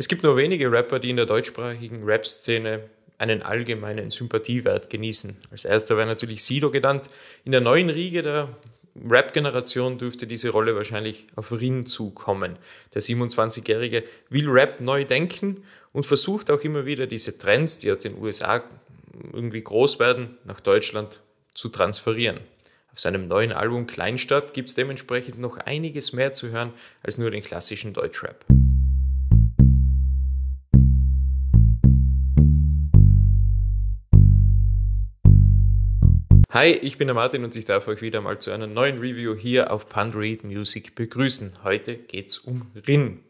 Es gibt nur wenige Rapper, die in der deutschsprachigen Rap-Szene einen allgemeinen Sympathiewert genießen. Als erster wäre natürlich Sido genannt. In der neuen Riege der Rap-Generation dürfte diese Rolle wahrscheinlich auf Rin zukommen. Der 27-Jährige will Rap neu denken und versucht auch immer wieder diese Trends, die aus den USA irgendwie groß werden, nach Deutschland zu transferieren. Auf seinem neuen Album Kleinstadt gibt es dementsprechend noch einiges mehr zu hören als nur den klassischen Deutschrap. Hi, ich bin der Martin und ich darf euch wieder mal zu einer neuen Review hier auf Pundread Music begrüßen. Heute geht's um Rin.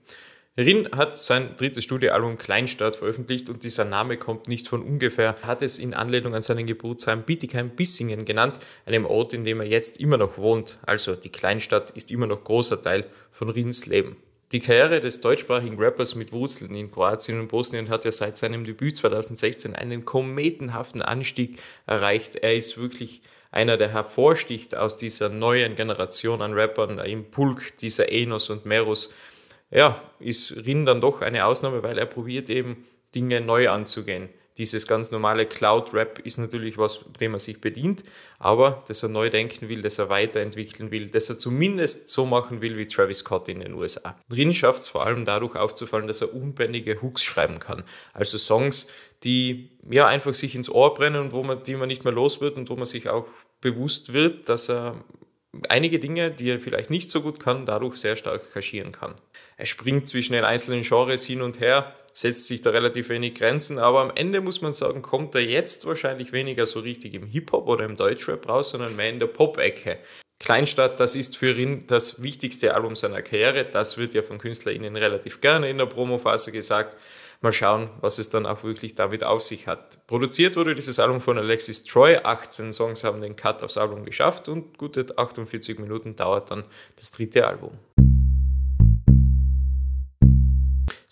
Rin hat sein drittes Studioalbum Kleinstadt veröffentlicht und dieser Name kommt nicht von ungefähr. Er hat es in Anlehnung an seinen Geburtsheim Bietigheim-Bissingen genannt, einem Ort, in dem er jetzt immer noch wohnt. Also die Kleinstadt ist immer noch großer Teil von Rins Leben. Die Karriere des deutschsprachigen Rappers mit Wurzeln in Kroatien und Bosnien hat ja seit seinem Debüt 2016 einen kometenhaften Anstieg erreicht. Er ist wirklich einer, der hervorsticht aus dieser neuen Generation an Rappern im Pulk dieser Enos und Meros. Ja, ist Rin dann doch eine Ausnahme, weil er probiert eben Dinge neu anzugehen dieses ganz normale Cloud-Rap ist natürlich was, dem man sich bedient, aber dass er neu denken will, dass er weiterentwickeln will, dass er zumindest so machen will wie Travis Scott in den USA. Rin schafft es vor allem dadurch aufzufallen, dass er unbändige Hooks schreiben kann. Also Songs, die ja einfach sich ins Ohr brennen und wo man, die man nicht mehr los wird und wo man sich auch bewusst wird, dass er einige Dinge, die er vielleicht nicht so gut kann, dadurch sehr stark kaschieren kann. Er springt zwischen den einzelnen Genres hin und her, setzt sich da relativ wenig Grenzen, aber am Ende muss man sagen, kommt er jetzt wahrscheinlich weniger so richtig im Hip-Hop oder im Deutschrap raus, sondern mehr in der Pop-Ecke. Kleinstadt, das ist für ihn das wichtigste Album seiner Karriere. Das wird ja von KünstlerInnen relativ gerne in der Promophase gesagt. Mal schauen, was es dann auch wirklich damit auf sich hat. Produziert wurde dieses Album von Alexis Troy. 18 Songs haben den Cut aufs Album geschafft und gute 48 Minuten dauert dann das dritte Album.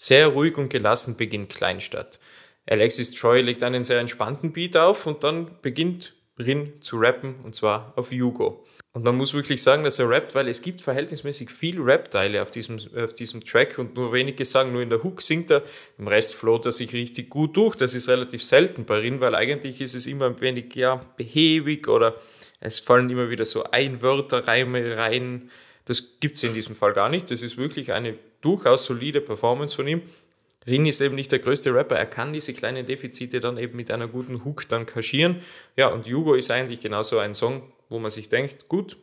Sehr ruhig und gelassen beginnt Kleinstadt. Alexis Troy legt einen sehr entspannten Beat auf und dann beginnt Rin zu rappen und zwar auf Yugo. Und man muss wirklich sagen, dass er rappt, weil es gibt verhältnismäßig viel Rap-Teile auf diesem, auf diesem Track und nur wenige sagen, nur in der Hook singt er, im Rest floht er sich richtig gut durch. Das ist relativ selten bei Rin, weil eigentlich ist es immer ein wenig ja, behäbig oder es fallen immer wieder so Einwörterreime rein das gibt es in diesem Fall gar nicht. Das ist wirklich eine durchaus solide Performance von ihm. Rin ist eben nicht der größte Rapper, er kann diese kleinen Defizite dann eben mit einer guten Hook dann kaschieren. Ja, und Jugo ist eigentlich genauso ein Song, wo man sich denkt, gut,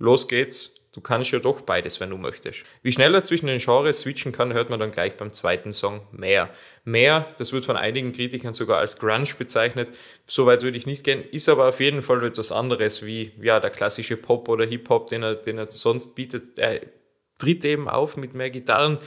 los geht's, Du kannst ja doch beides, wenn du möchtest. Wie schnell er zwischen den Genres switchen kann, hört man dann gleich beim zweiten Song mehr. Mehr, das wird von einigen Kritikern sogar als Grunge bezeichnet. Soweit würde ich nicht gehen, ist aber auf jeden Fall etwas anderes wie ja, der klassische Pop oder Hip-Hop, den er, den er sonst bietet. Er tritt eben auf mit mehr Gitarren.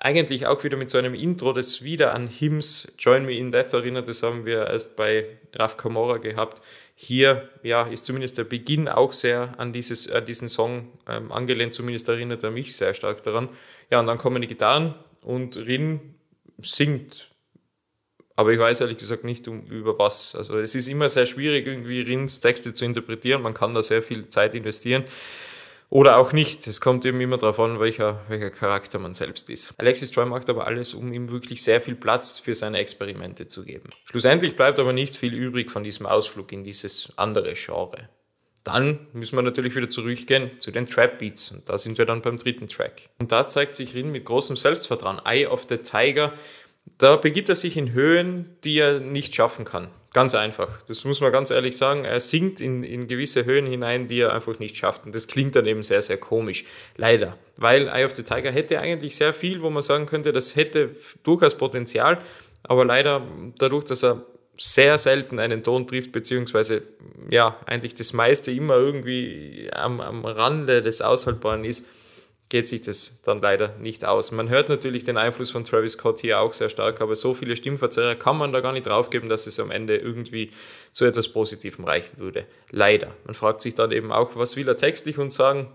Eigentlich auch wieder mit so einem Intro, das wieder an Hymns Join Me in Death erinnert. Das haben wir erst bei Raf Kamora gehabt hier ja, ist zumindest der Beginn auch sehr an, dieses, an äh, diesen Song ähm, angelehnt, zumindest erinnert er mich sehr stark daran. Ja, und dann kommen die Gitarren und Rin singt. Aber ich weiß ehrlich gesagt nicht, um, über was. Also es ist immer sehr schwierig, irgendwie Rins Texte zu interpretieren. Man kann da sehr viel Zeit investieren. Oder auch nicht. Es kommt eben immer darauf an, welcher, welcher Charakter man selbst ist. Alexis Troy macht aber alles, um ihm wirklich sehr viel Platz für seine Experimente zu geben. Schlussendlich bleibt aber nicht viel übrig von diesem Ausflug in dieses andere Genre. Dann müssen wir natürlich wieder zurückgehen zu den Trap Beats und da sind wir dann beim dritten Track. Und da zeigt sich Rin mit großem Selbstvertrauen. Eye of the Tiger da begibt er sich in Höhen, die er nicht schaffen kann. Ganz einfach. Das muss man ganz ehrlich sagen. Er sinkt in, in gewisse Höhen hinein, die er einfach nicht schafft. Und das klingt dann eben sehr, sehr komisch. Leider. Weil Eye of the Tiger hätte eigentlich sehr viel, wo man sagen könnte, das hätte durchaus Potenzial. Aber leider dadurch, dass er sehr selten einen Ton trifft, beziehungsweise ja, eigentlich das meiste immer irgendwie am, am Rande des Aushaltbaren ist, geht sich das dann leider nicht aus. Man hört natürlich den Einfluss von Travis Scott hier auch sehr stark, aber so viele Stimmverzerrer kann man da gar nicht draufgeben, dass es am Ende irgendwie zu etwas Positivem reichen würde. Leider. Man fragt sich dann eben auch, was will er textlich und sagen?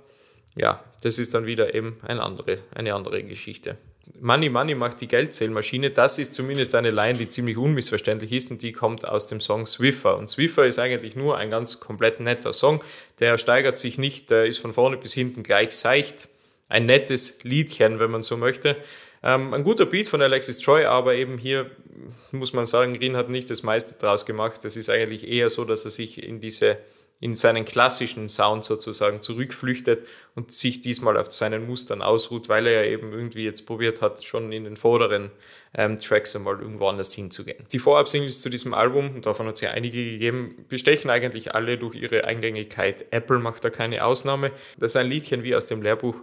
Ja, das ist dann wieder eben eine andere, eine andere Geschichte. Money Money macht die Geldzählmaschine. Das ist zumindest eine Line, die ziemlich unmissverständlich ist und die kommt aus dem Song Swiffer. Und Swiffer ist eigentlich nur ein ganz komplett netter Song. Der steigert sich nicht, der ist von vorne bis hinten gleich seicht ein nettes Liedchen, wenn man so möchte. Ähm, ein guter Beat von Alexis Troy, aber eben hier muss man sagen, Green hat nicht das meiste draus gemacht. Es ist eigentlich eher so, dass er sich in diese in seinen klassischen Sound sozusagen zurückflüchtet und sich diesmal auf seinen Mustern ausruht, weil er ja eben irgendwie jetzt probiert hat, schon in den vorderen ähm, Tracks einmal irgendwo anders hinzugehen. Die Vorab-Singles zu diesem Album, davon hat es ja einige gegeben, bestechen eigentlich alle durch ihre Eingängigkeit. Apple macht da keine Ausnahme. Das ist ein Liedchen wie aus dem Lehrbuch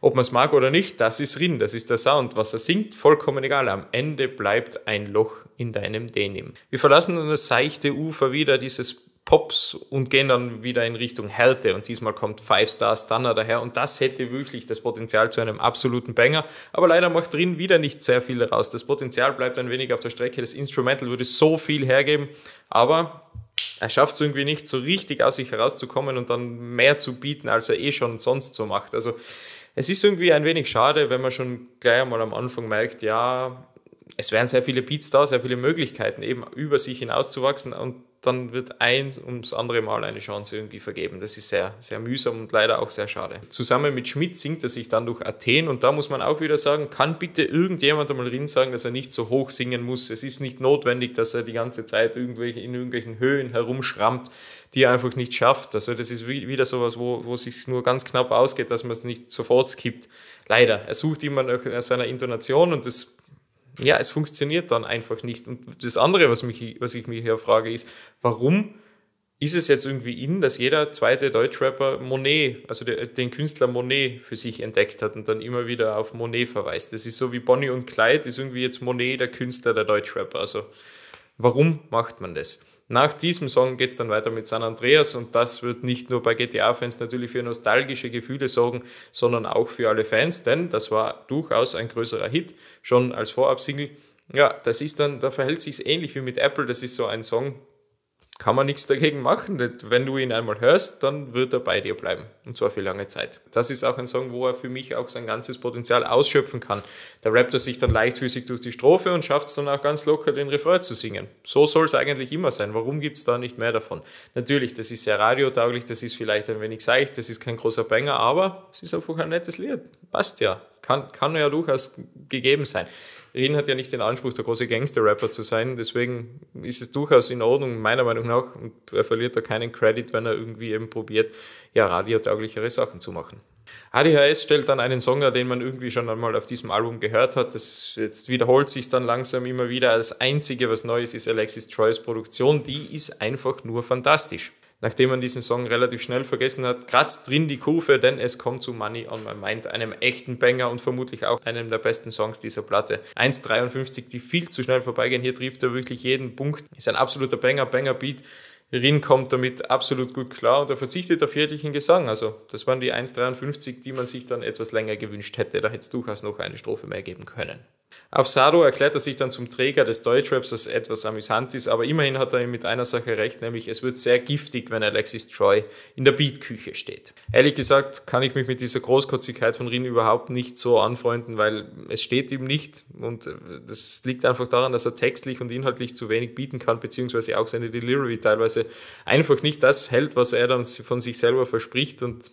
ob man es mag oder nicht, das ist Rin, das ist der Sound. Was er singt, vollkommen egal. Am Ende bleibt ein Loch in deinem Denim. Wir verlassen dann das seichte Ufer wieder dieses Pops und gehen dann wieder in Richtung Härte. Und diesmal kommt Five Star Stunner daher. Und das hätte wirklich das Potenzial zu einem absoluten Banger. Aber leider macht drin wieder nicht sehr viel raus. Das Potenzial bleibt ein wenig auf der Strecke. Das Instrumental würde so viel hergeben. Aber er schafft es irgendwie nicht, so richtig aus sich herauszukommen und dann mehr zu bieten, als er eh schon sonst so macht. Also es ist irgendwie ein wenig schade, wenn man schon gleich einmal am Anfang merkt, ja, es wären sehr viele Beats da, sehr viele Möglichkeiten, eben über sich hinauszuwachsen und dann wird eins ums andere Mal eine Chance irgendwie vergeben. Das ist sehr, sehr mühsam und leider auch sehr schade. Zusammen mit Schmidt singt er sich dann durch Athen und da muss man auch wieder sagen, kann bitte irgendjemand einmal drin sagen, dass er nicht so hoch singen muss. Es ist nicht notwendig, dass er die ganze Zeit irgendwelche, in irgendwelchen Höhen herumschrammt, die er einfach nicht schafft. Also das ist wieder sowas, wo, wo es sich nur ganz knapp ausgeht, dass man es nicht sofort skippt. Leider. Er sucht immer nach seiner Intonation und das ja, es funktioniert dann einfach nicht. Und das andere, was, mich, was ich mich hier frage, ist, warum ist es jetzt irgendwie in, dass jeder zweite Deutschrapper Monet, also den Künstler Monet für sich entdeckt hat und dann immer wieder auf Monet verweist. Das ist so wie Bonnie und Clyde, ist irgendwie jetzt Monet der Künstler der Deutschrapper. Also warum macht man das? Nach diesem Song geht es dann weiter mit San Andreas und das wird nicht nur bei GTA-Fans natürlich für nostalgische Gefühle sorgen, sondern auch für alle Fans, denn das war durchaus ein größerer Hit, schon als Vorabsingle. Ja, das ist dann, da verhält sich ähnlich wie mit Apple, das ist so ein Song, kann man nichts dagegen machen. Wenn du ihn einmal hörst, dann wird er bei dir bleiben. Und zwar für lange Zeit. Das ist auch ein Song, wo er für mich auch sein ganzes Potenzial ausschöpfen kann. Da rappt er sich dann leichtfüßig durch die Strophe und schafft es dann auch ganz locker, den Refrain zu singen. So soll es eigentlich immer sein. Warum gibt es da nicht mehr davon? Natürlich, das ist sehr radiotauglich, das ist vielleicht ein wenig seicht, das ist kein großer Banger, aber es ist einfach ein nettes Lied. Passt ja. Kann, kann ja durchaus gegeben sein. Rin hat ja nicht den Anspruch, der große Gangster-Rapper zu sein. Deswegen ist es durchaus in Ordnung, meiner Meinung nach. Und er verliert da keinen Credit, wenn er irgendwie eben probiert, ja, radiotauglichere Sachen zu machen. ADHS stellt dann einen Song dar, den man irgendwie schon einmal auf diesem Album gehört hat. Das jetzt wiederholt sich dann langsam immer wieder. Das Einzige, was Neues ist, ist Alexis Troys Produktion. Die ist einfach nur fantastisch nachdem man diesen Song relativ schnell vergessen hat, kratzt drin die Kurve, denn es kommt zu Money on My Mind, einem echten Banger und vermutlich auch einem der besten Songs dieser Platte. 1,53, die viel zu schnell vorbeigehen. Hier trifft er wirklich jeden Punkt. Ist ein absoluter Banger, Banger-Beat. Rin kommt damit absolut gut klar und er verzichtet auf jeglichen Gesang. Also, das waren die 1,53, die man sich dann etwas länger gewünscht hätte. Da hätte es durchaus noch eine Strophe mehr geben können. Auf Sado erklärt er sich dann zum Träger des Deutschraps, was etwas amüsant ist, aber immerhin hat er ihm mit einer Sache recht, nämlich es wird sehr giftig, wenn Alexis Troy in der Beatküche steht. Ehrlich gesagt kann ich mich mit dieser Großkotzigkeit von Rin überhaupt nicht so anfreunden, weil es steht ihm nicht und äh, das liegt einfach daran, dass er textlich und inhaltlich zu wenig bieten kann, beziehungsweise auch seine Delivery teilweise einfach nicht das hält, was er dann von sich selber verspricht und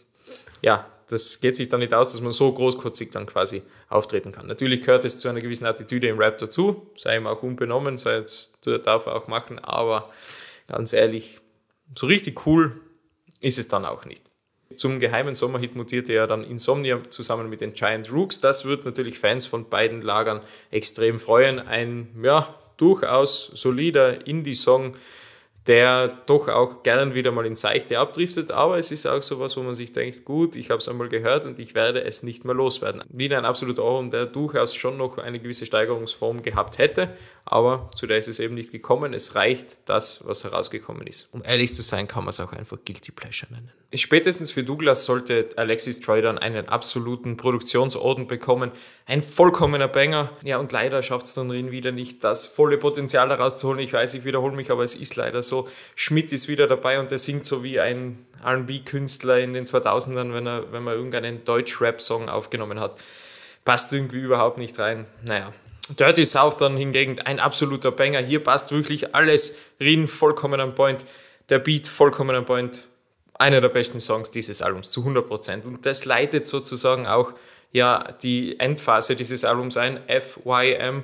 ja, das geht sich dann nicht aus, dass man so großkotzig dann quasi auftreten kann. Natürlich gehört es zu einer gewissen Attitüde im Rap dazu, sei ihm auch unbenommen, sei, es, darf er auch machen, aber ganz ehrlich, so richtig cool ist es dann auch nicht. Zum geheimen Sommerhit mutierte ja dann Insomnia zusammen mit den Giant Rooks. Das wird natürlich Fans von beiden Lagern extrem freuen. Ein ja, durchaus solider Indie-Song, der doch auch gern wieder mal in Seichte abdriftet, aber es ist auch sowas, wo man sich denkt, gut, ich habe es einmal gehört und ich werde es nicht mehr loswerden. Wieder ein absoluter Ohrwurm, der durchaus schon noch eine gewisse Steigerungsform gehabt hätte, aber zu der ist es eben nicht gekommen. Es reicht das, was herausgekommen ist. Um ehrlich zu sein, kann man es auch einfach Guilty Pleasure nennen. Spätestens für Douglas sollte Alexis Troy dann einen absoluten Produktionsorden bekommen. Ein vollkommener Banger. Ja, und leider schafft es dann Rin wieder nicht, das volle Potenzial daraus zu holen. Ich weiß, ich wiederhole mich, aber es ist leider so so, Schmidt ist wieder dabei und der singt so wie ein RB-Künstler in den 2000ern, wenn, er, wenn man irgendeinen Deutsch-Rap-Song aufgenommen hat. Passt irgendwie überhaupt nicht rein. Naja. Dirty South dann hingegen ein absoluter Banger. Hier passt wirklich alles. Rin vollkommen am Point. Der Beat vollkommen am Point. Einer der besten Songs dieses Albums zu 100%. Prozent Und das leitet sozusagen auch ja, die Endphase dieses Albums ein. FYM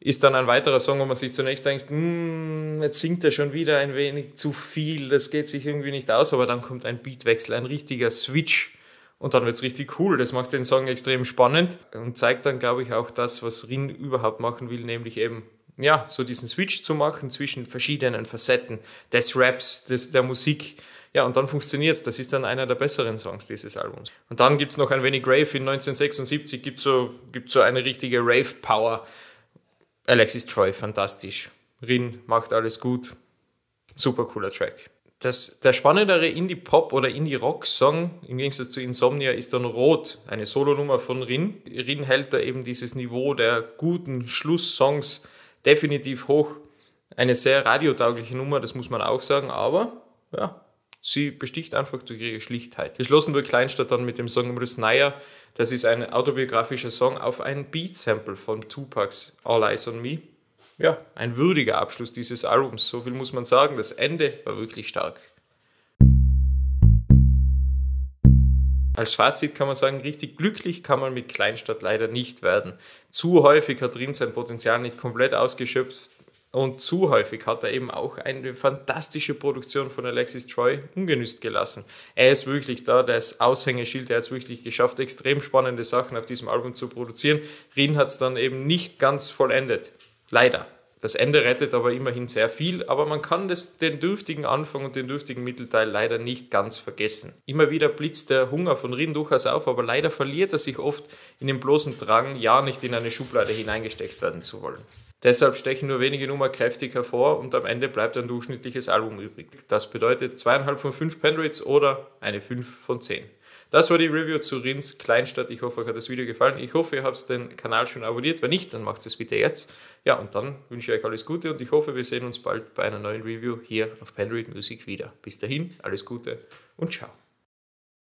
ist dann ein weiterer Song, wo man sich zunächst denkt, hm, jetzt singt er schon wieder ein wenig zu viel, das geht sich irgendwie nicht aus, aber dann kommt ein Beatwechsel, ein richtiger Switch und dann wird es richtig cool. Das macht den Song extrem spannend und zeigt dann, glaube ich, auch das, was Rin überhaupt machen will, nämlich eben, ja, so diesen Switch zu machen zwischen verschiedenen Facetten des Raps, des, der Musik. Ja, und dann funktioniert es. Das ist dann einer der besseren Songs dieses Albums. Und dann gibt es noch ein wenig Rave. In 1976 gibt so, gibt's so eine richtige Rave-Power. Alexis Troy, fantastisch. Rin macht alles gut. Super cooler Track. Das, der spannendere Indie-Pop oder Indie-Rock-Song im Gegensatz zu Insomnia ist dann Rot, eine Solonummer von Rin. Rin hält da eben dieses Niveau der guten Schlusssongs definitiv hoch. Eine sehr radiotaugliche Nummer, das muss man auch sagen, aber ja, Sie besticht einfach durch ihre Schlichtheit. Geschlossen wird Kleinstadt dann mit dem Song Naya. Das ist ein autobiografischer Song auf ein Beat-Sample von Tupacs All Eyes on Me. Ja, ein würdiger Abschluss dieses Albums. So viel muss man sagen. Das Ende war wirklich stark. Als Fazit kann man sagen, richtig glücklich kann man mit Kleinstadt leider nicht werden. Zu häufig hat Rin sein Potenzial nicht komplett ausgeschöpft. Und zu häufig hat er eben auch eine fantastische Produktion von Alexis Troy ungenüßt gelassen. Er ist wirklich da, das Aushängeschild, er hat es wirklich geschafft, extrem spannende Sachen auf diesem Album zu produzieren. Rin hat es dann eben nicht ganz vollendet. Leider. Das Ende rettet aber immerhin sehr viel, aber man kann das, den dürftigen Anfang und den dürftigen Mittelteil leider nicht ganz vergessen. Immer wieder blitzt der Hunger von Rin durchaus auf, aber leider verliert er sich oft in dem bloßen Drang, ja nicht in eine Schublade hineingesteckt werden zu wollen. Deshalb stechen nur wenige Nummer kräftig hervor und am Ende bleibt ein durchschnittliches Album übrig. Das bedeutet zweieinhalb von fünf Penrates oder eine fünf von zehn. Das war die Review zu Rins Kleinstadt. Ich hoffe, euch hat das Video gefallen. Ich hoffe, ihr habt den Kanal schon abonniert. Wenn nicht, dann macht es bitte jetzt. Ja, und dann wünsche ich euch alles Gute und ich hoffe, wir sehen uns bald bei einer neuen Review hier auf Penrate Music wieder. Bis dahin, alles Gute und ciao.